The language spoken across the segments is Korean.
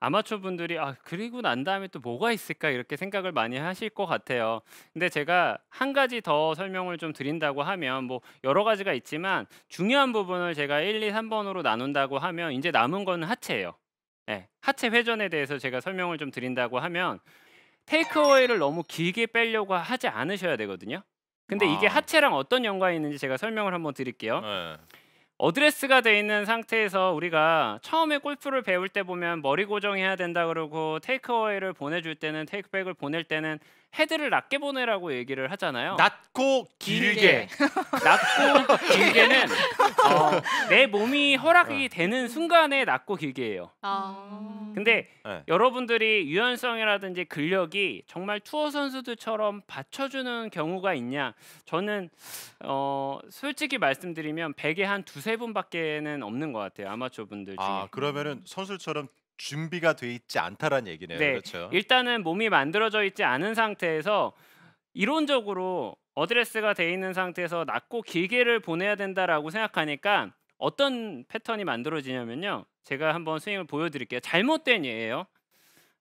아마추어 분들이 아 그리고 난 다음에 또 뭐가 있을까 이렇게 생각을 많이 하실 것 같아요. 근데 제가 한 가지 더 설명을 좀 드린다고 하면 뭐 여러 가지가 있지만 중요한 부분을 제가 1, 2, 3번으로 나눈다고 하면 이제 남은 건 하체예요. 네, 하체 회전에 대해서 제가 설명을 좀 드린다고 하면 테이크어웨이를 너무 길게 빼려고 하지 않으셔야 되거든요. 근데 아. 이게 하체랑 어떤 연관이 있는지 제가 설명을 한번 드릴게요. 네. 어드레스가 돼 있는 상태에서 우리가 처음에 골프를 배울 때 보면 머리 고정해야 된다 그러고 테이크어웨이를 보내줄 때는 테이크백을 보낼 때는 헤드를 낮게 보내라고 얘기를 하잖아요. 낮고 길게. 낮고 길게는 어, 내 몸이 허락이 어. 되는 순간에 낮고 길게예요. 아... 근데 네. 여러분들이 유연성이라든지 근력이 정말 투어 선수들처럼 받쳐주는 경우가 있냐? 저는 어, 솔직히 말씀드리면 100에 한 두세 세 분밖에는 없는 것 같아요. 아마추어 분들 아, 중에. 아 그러면은 선수처럼 준비가 돼 있지 않다라는 얘기네요. 네. 그렇죠. 일단은 몸이 만들어져 있지 않은 상태에서 이론적으로 어드레스가 돼 있는 상태에서 낮고 길게를 보내야 된다라고 생각하니까 어떤 패턴이 만들어지냐면요. 제가 한번 스윙을 보여드릴게요. 잘못된 예예요.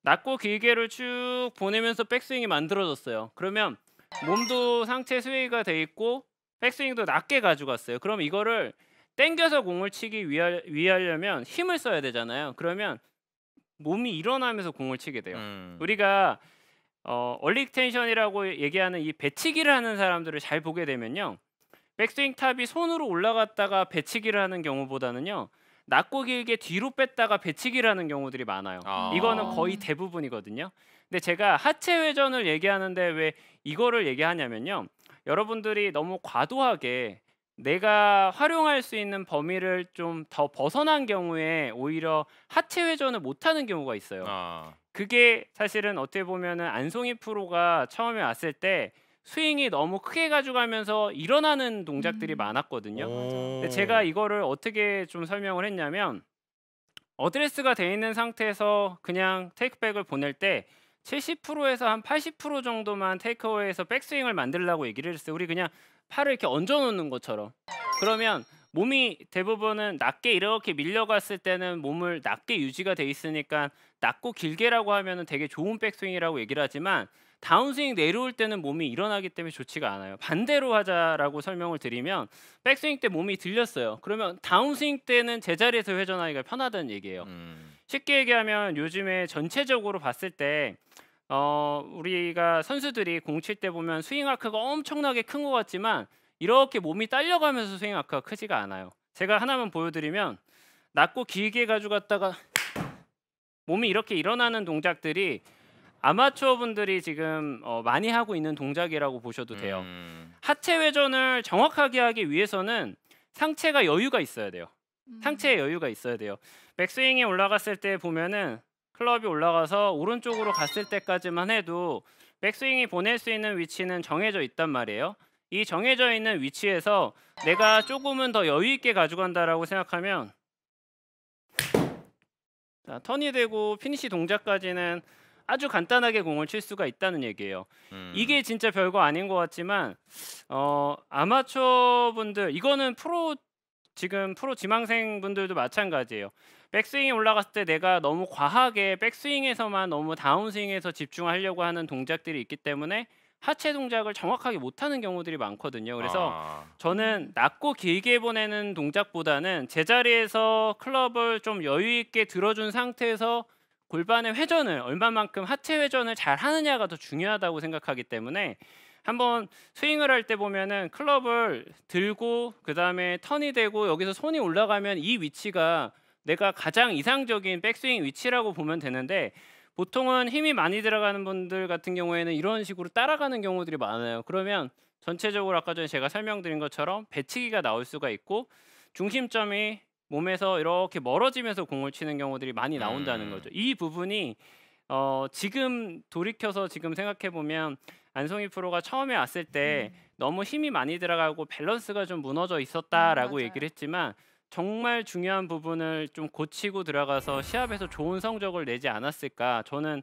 낮고 길게를 쭉 보내면서 백스윙이 만들어졌어요. 그러면 몸도 상체 스웨이가 돼 있고 백스윙도 낮게 가져갔어요. 그럼 이거를 땡겨서 공을 치기 위하, 위하려면 힘을 써야 되잖아요. 그러면 몸이 일어나면서 공을 치게 돼요. 음. 우리가 어, 얼리텐션이라고 얘기하는 이 배치기를 하는 사람들을 잘 보게 되면요. 백스윙 탑이 손으로 올라갔다가 배치기를 하는 경우보다는요. 낮고 길게 뒤로 뺐다가 배치기를 하는 경우들이 많아요. 아. 이거는 거의 대부분이거든요. 근데 제가 하체 회전을 얘기하는데 왜 이거를 얘기하냐면요. 여러분들이 너무 과도하게 내가 활용할 수 있는 범위를 좀 더 벗어난 경우에 오히려 하체 회전을 못하는 경우가 있어요. 아. 그게 사실은 어떻게 보면 안송이 프로가 처음에 왔을 때 스윙이 너무 크게 가져가면서 일어나는 동작들이 음. 많았거든요. 근데 제가 이거를 어떻게 좀 설명을 했냐면 어드레스가 돼 있는 상태에서 그냥 테이크백을 보낼 때 70%에서 한 80% 정도만 테이크어에서 백스윙을 만들라고 얘기를 했어요. 우리 그냥 팔을 이렇게 얹어놓는 것처럼 그러면 몸이 대부분은 낮게 이렇게 밀려갔을 때는 몸을 낮게 유지가 돼 있으니까 낮고 길게라고 하면은 되게 좋은 백스윙이라고 얘기를 하지만 다운스윙 내려올 때는 몸이 일어나기 때문에 좋지가 않아요. 반대로 하자라고 설명을 드리면 백스윙 때 몸이 들렸어요. 그러면 다운스윙 때는 제자리에서 회전하기가 편하다는 얘기예요. 음. 쉽게 얘기하면 요즘에 전체적으로 봤을 때 어, 우리가 선수들이 공칠때 보면 스윙 아크가 엄청나게 큰 것 같지만 이렇게 몸이 딸려가면서 스윙 아크가 크지가 않아요. 제가 하나만 보여드리면 낮고 길게 가져갔다가 몸이 이렇게 일어나는 동작들이 아마추어 분들이 지금 어, 많이 하고 있는 동작이라고 보셔도 돼요. 음. 하체 회전을 정확하게 하기 위해서는 상체가 여유가 있어야 돼요. 음. 상체에 여유가 있어야 돼요. 백스윙에 올라갔을 때 보면은 클럽이 올라가서 오른쪽으로 갔을 때까지만 해도 백스윙이 보낼 수 있는 위치는 정해져 있단 말이에요. 이 정해져 있는 위치에서 내가 조금은 더 여유 있게 가져간다라고 생각하면 자, 턴이 되고 피니시 동작까지는 아주 간단하게 공을 칠 수가 있다는 얘기예요. 음. 이게 진짜 별거 아닌 것 같지만 어, 아마추어 분들 이거는 프로 지금 프로 지망생 분들도 마찬가지예요. 백스윙이 올라갔을 때 내가 너무 과하게 백스윙에서만 너무 다운스윙에서 집중하려고 하는 동작들이 있기 때문에 하체 동작을 정확하게 못하는 경우들이 많거든요. 그래서 아. 저는 낮고 길게 보내는 동작보다는 제자리에서 클럽을 좀 여유 있게 들어준 상태에서 골반의 회전을 얼마만큼 하체 회전을 잘 하느냐가 더 중요하다고 생각하기 때문에 한번 스윙을 할 때 보면은 클럽을 들고 그다음에 턴이 되고 여기서 손이 올라가면 이 위치가 내가 가장 이상적인 백스윙 위치라고 보면 되는데 보통은 힘이 많이 들어가는 분들 같은 경우에는 이런 식으로 따라가는 경우들이 많아요. 그러면 전체적으로 아까 전에 제가 설명드린 것처럼 배치기가 나올 수가 있고 중심점이 몸에서 이렇게 멀어지면서 공을 치는 경우들이 많이 나온다는 음. 거죠. 이 부분이 어, 지금 돌이켜서 지금 생각해 보면 안송이 프로가 처음에 왔을 때 음. 너무 힘이 많이 들어가고 밸런스가 좀 무너져 음, 있었다라고 음, 얘기를 했지만 정말 중요한 부분을 좀 고치고 들어가서 시합에서 좋은 성적을 내지 않았을까. 저는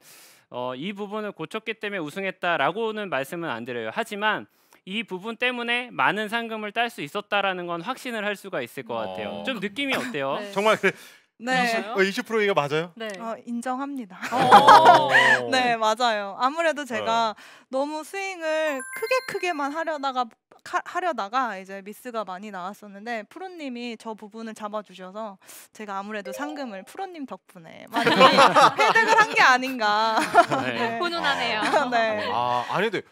어, 이 부분을 고쳤기 때문에 우승했다라고는 말씀은 안 드려요. 하지만 이 부분 때문에 많은 상금을 딸 수 있었다라는 건 확신을 할 수가 있을 것 같아요. 어. 좀 느낌이 어때요? 네. 정말 그 네. 20%, 20% 이거 맞아요? 네. 어, 인정합니다. 어. 네, 맞아요. 아무래도 제가 어. 너무 스윙을 크게 크게만 하려다가 하려다가 이제 미스가 많이 나왔었는데 프로님이 저 부분을 잡아주셔서 제가 아무래도 상금을 프로님 덕분에 많이 획득을 한 게 아닌가. 네. 네. 훈훈하네요. 아, 네. 아, 아니 근데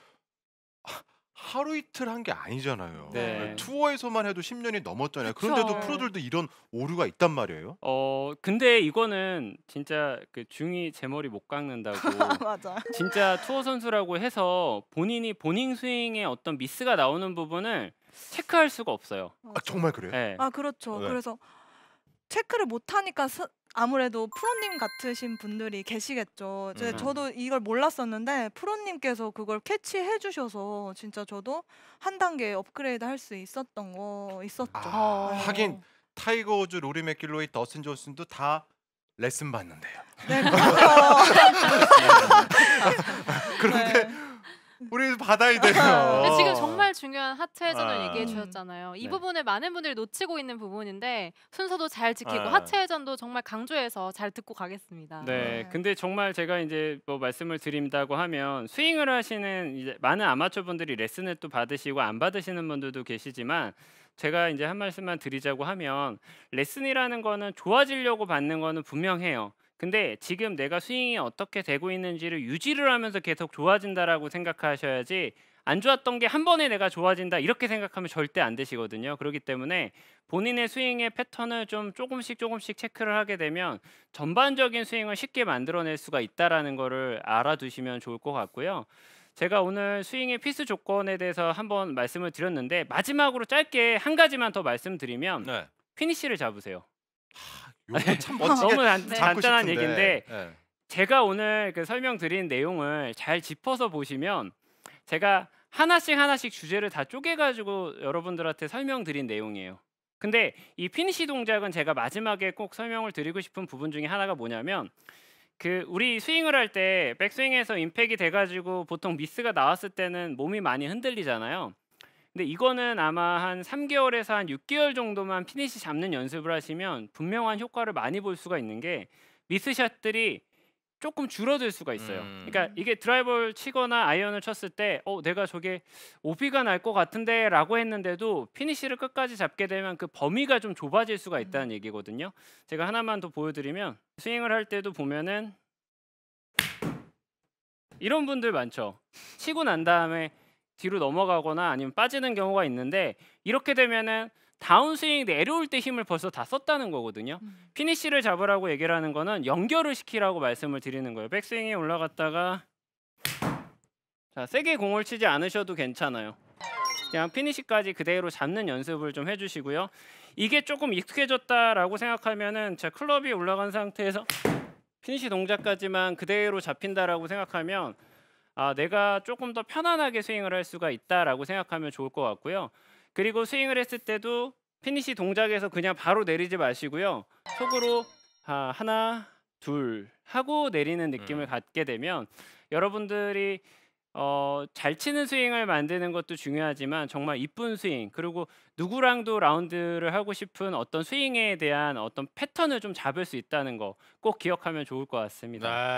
하루 이틀 한 게 아니잖아요. 네. 투어에서만 해도 10년이 넘었잖아요. 그쵸. 그런데도 네. 프로들도 이런 오류가 있단 말이에요. 어 근데 이거는 진짜 그 중이 제 머리 못 깎는다고. 맞아. 진짜 투어 선수라고 해서 본인이 본인 스윙에 어떤 미스가 나오는 부분을 체크할 수가 없어요. 아 정말 그래요? 네. 아 그렇죠. 네. 그래서 체크를 못 하니까 스, 아무래도 프로님 같으신 분들이 계시겠죠. 음. 저도 이걸 몰랐었는데 프로님께서 그걸 캐치해 주셔서 진짜 저도 한 단계 업그레이드 할 수 있었던 거 있었죠. 아, 네. 하긴 타이거 우즈, 로리 맥길로이, 더슨 존슨도 다 레슨 받는데요. 네, 받아야 돼요. 지금 정말 중요한 하트 회전을 아. 얘기해 음. 주셨잖아요. 이 네. 부분을 많은 분들이 놓치고 있는 부분인데 순서도 잘 지키고 아. 하트 회전도 정말 강조해서 잘 듣고 가겠습니다. 네, 네. 음. 근데 정말 제가 이제 뭐 말씀을 드린다고 하면 스윙을 하시는 이제 많은 아마추어 분들이 레슨을 또 받으시고 안 받으시는 분들도 계시지만 제가 이제 한 말씀만 드리자고 하면 레슨이라는 거는 좋아지려고 받는 거는 분명해요. 근데 지금 내가 스윙이 어떻게 되고 있는지를 유지를 하면서 계속 좋아진다라고 생각하셔야지 안 좋았던 게 한 번에 내가 좋아진다 이렇게 생각하면 절대 안 되시거든요. 그렇기 때문에 본인의 스윙의 패턴을 좀 조금씩 조금씩 체크를 하게 되면 전반적인 스윙을 쉽게 만들어낼 수가 있다라는 거를 알아두시면 좋을 것 같고요. 제가 오늘 스윙의 피스 조건에 대해서 한번 말씀을 드렸는데 마지막으로 짧게 한 가지만 더 말씀드리면 네. 피니쉬를 잡으세요. 참 어, 멋지게 너무 단, 네. 단단한 얘기인데 네. 제가 오늘 그 설명드린 내용을 잘 짚어서 보시면 제가 하나씩 하나씩 주제를 다 쪼개가지고 여러분들한테 설명드린 내용이에요. 근데 이 피니시 동작은 제가 마지막에 꼭 설명을 드리고 싶은 부분 중에 하나가 뭐냐면 그 우리 스윙을 할 때 백스윙에서 임팩이 돼가지고 보통 미스가 나왔을 때는 몸이 많이 흔들리잖아요. 근데 이거는 아마 한 3개월에서 한 6개월 정도만 피니시 잡는 연습을 하시면 분명한 효과를 많이 볼 수가 있는 게 미스샷들이 조금 줄어들 수가 있어요. 음. 그러니까 이게 드라이버를 치거나 아이언을 쳤을 때, 어 내가 저게 오비가 날 것 같은데라고 했는데도 피니시를 끝까지 잡게 되면 그 범위가 좀 좁아질 수가 음. 있다는 얘기거든요. 제가 하나만 더 보여드리면 스윙을 할 때도 보면은 이런 분들 많죠. 치고 난 다음에 뒤로 넘어가거나 아니면 빠지는 경우가 있는데 이렇게 되면은 다운스윙 내려올 때 힘을 벌써 다 썼다는 거거든요. 음. 피니쉬를 잡으라고 얘기를 하는 거는 연결을 시키라고 말씀을 드리는 거예요. 백스윙에 올라갔다가 자, 세게 공을 치지 않으셔도 괜찮아요. 그냥 피니쉬까지 그대로 잡는 연습을 좀 해주시고요. 이게 조금 익숙해졌다라고 생각하면은 제 클럽이 올라간 상태에서 피니쉬 동작까지만 그대로 잡힌다라고 생각하면 아, 내가 조금 더 편안하게 스윙을 할 수가 있다라고 생각하면 좋을 것 같고요. 그리고 스윙을 했을 때도 피니시 동작에서 그냥 바로 내리지 마시고요. 속으로 아, 하나, 둘 하고 내리는 느낌을 음. 갖게 되면 여러분들이 어, 잘 치는 스윙을 만드는 것도 중요하지만 정말 이쁜 스윙 그리고 누구랑도 라운드를 하고 싶은 어떤 스윙에 대한 어떤 패턴을 좀 잡을 수 있다는 거 꼭 기억하면 좋을 것 같습니다. 네.